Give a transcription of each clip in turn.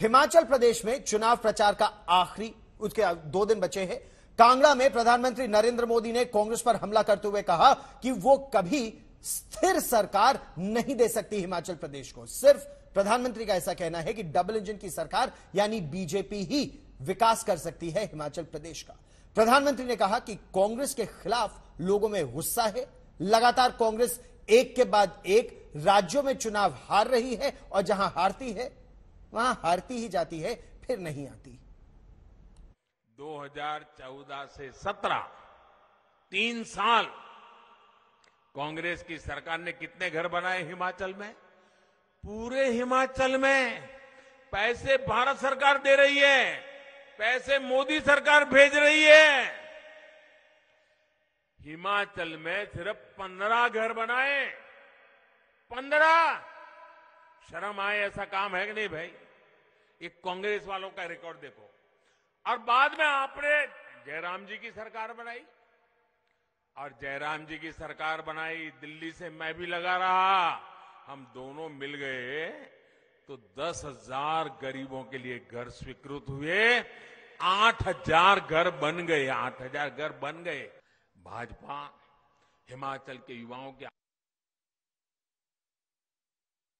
हिमाचल प्रदेश में चुनाव प्रचार का आखिरी उसके दो दिन बचे हैं कांगड़ा में प्रधानमंत्री नरेंद्र मोदी ने कांग्रेस पर हमला करते हुए कहा कि वो कभी स्थिर सरकार नहीं दे सकती हिमाचल प्रदेश को सिर्फ प्रधानमंत्री का ऐसा कहना है कि डबल इंजन की सरकार यानी बीजेपी ही विकास कर सकती है हिमाचल प्रदेश का प्रधानमंत्री ने कहा कि कांग्रेस के खिलाफ लोगों में गुस्सा है लगातार कांग्रेस एक के बाद एक राज्यों में चुनाव हार रही है और जहां हारती है वहां हारती ही जाती है फिर नहीं आती 2014 से 17 तीन साल कांग्रेस की सरकार ने कितने घर बनाए हिमाचल में पूरे हिमाचल में पैसे भारत सरकार दे रही है पैसे मोदी सरकार भेज रही है हिमाचल में सिर्फ पंद्रह घर बनाए पंद्रह शर्म आए ऐसा काम है कि नहीं भाई ये कांग्रेस वालों का रिकॉर्ड देखो और बाद में आपने जयराम जी की सरकार बनाई और जयराम जी की सरकार बनाई दिल्ली से मैं भी लगा रहा हम दोनों मिल गए तो दस हजार गरीबों के लिए घर स्वीकृत हुए आठ हजार घर बन गए आठ हजार घर बन गए भाजपा हिमाचल के युवाओं के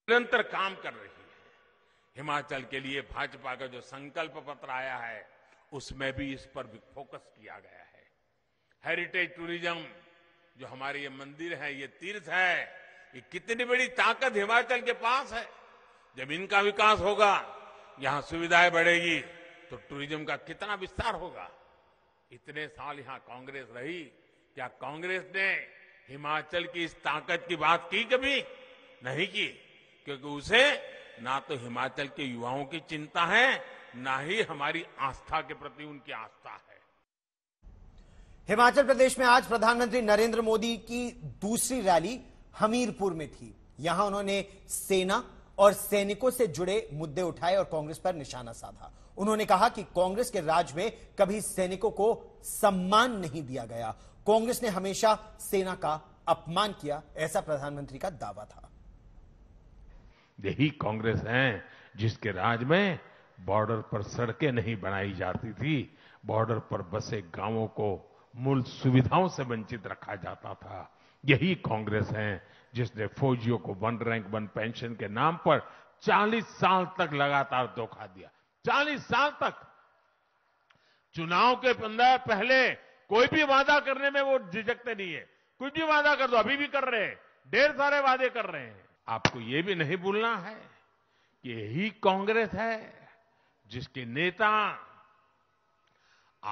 निरंतर काम कर रही है हिमाचल के लिए भाजपा का जो संकल्प पत्र आया है उसमें भी इस पर भी फोकस किया गया है हेरिटेज टूरिज्म जो हमारे ये मंदिर है ये तीर्थ है ये कितनी बड़ी ताकत हिमाचल के पास है जब इनका विकास होगा यहां सुविधाएं बढ़ेगी तो टूरिज्म का कितना विस्तार होगा इतने साल यहां कांग्रेस रही क्या कांग्रेस ने हिमाचल की इस ताकत की बात की कभी नहीं की क्योंकि उसे ना तो हिमाचल के युवाओं की चिंता है ना ही हमारी आस्था के प्रति उनकी आस्था है हिमाचल प्रदेश में आज प्रधानमंत्री नरेंद्र मोदी की दूसरी रैली हमीरपुर में थी यहां उन्होंने सेना और सैनिकों से जुड़े मुद्दे उठाए और कांग्रेस पर निशाना साधा उन्होंने कहा कि कांग्रेस के राज में कभी सैनिकों को सम्मान नहीं दिया गया कांग्रेस ने हमेशा सेना का अपमान किया ऐसा प्रधानमंत्री का दावा था यही कांग्रेस है जिसके राज में बॉर्डर पर सड़कें नहीं बनाई जाती थी बॉर्डर पर बसे गांवों को मूल सुविधाओं से वंचित रखा जाता था यही कांग्रेस है जिसने फौजियों को वन रैंक वन पेंशन के नाम पर 40 साल तक लगातार धोखा दिया 40 साल तक चुनाव के अंदर पहले कोई भी वादा करने में वो झिझकते नहीं है कुछ भी वादा कर दो अभी भी कर रहे हैं ढेर सारे वादे कर रहे हैं आपको ये भी नहीं भूलना है कि यही कांग्रेस है जिसके नेता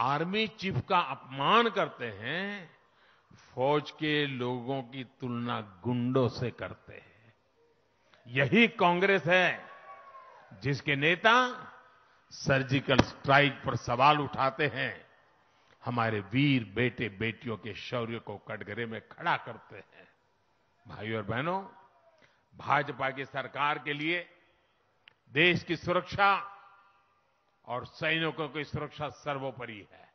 आर्मी चीफ का अपमान करते हैं फौज के लोगों की तुलना गुंडों से करते हैं यही कांग्रेस है जिसके नेता सर्जिकल स्ट्राइक पर सवाल उठाते हैं हमारे वीर बेटे बेटियों के शौर्य को कटघरे में खड़ा करते हैं भाइयों और बहनों भाजपा की सरकार के लिए देश की सुरक्षा और सैनिकों की सुरक्षा सर्वोपरि है